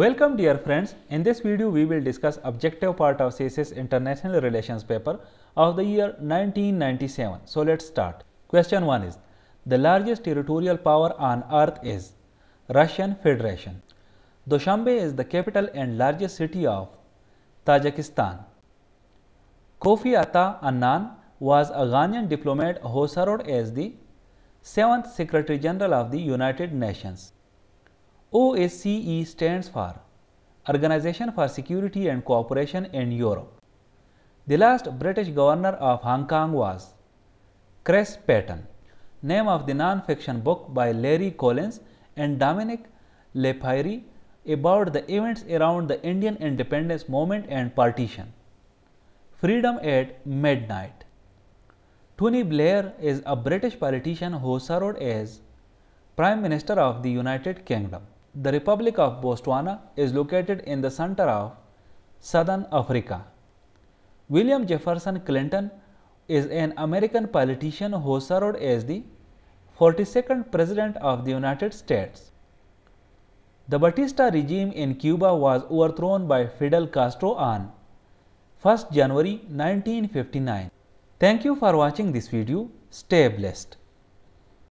Welcome dear friends, in this video we will discuss objective part of CSS International Relations paper of the year 1997. So let's start. Question 1 is, the largest territorial power on earth is Russian Federation. Dushanbe is the capital and largest city of Tajikistan. Kofi Atta Annan was a Ghanaian diplomat who served as the 7th Secretary General of the United Nations. OSCE stands for Organization for Security and Cooperation in Europe. The last British governor of Hong Kong was Chris Patton, name of the non-fiction book by Larry Collins and Dominic Lepire about the events around the Indian independence movement and partition. Freedom at Midnight Tony Blair is a British politician who served as Prime Minister of the United Kingdom. The Republic of Botswana is located in the center of southern Africa. William Jefferson Clinton is an American politician who served as the 42nd President of the United States. The Batista regime in Cuba was overthrown by Fidel Castro on 1st January 1959. Thank you for watching this video. Stay blessed.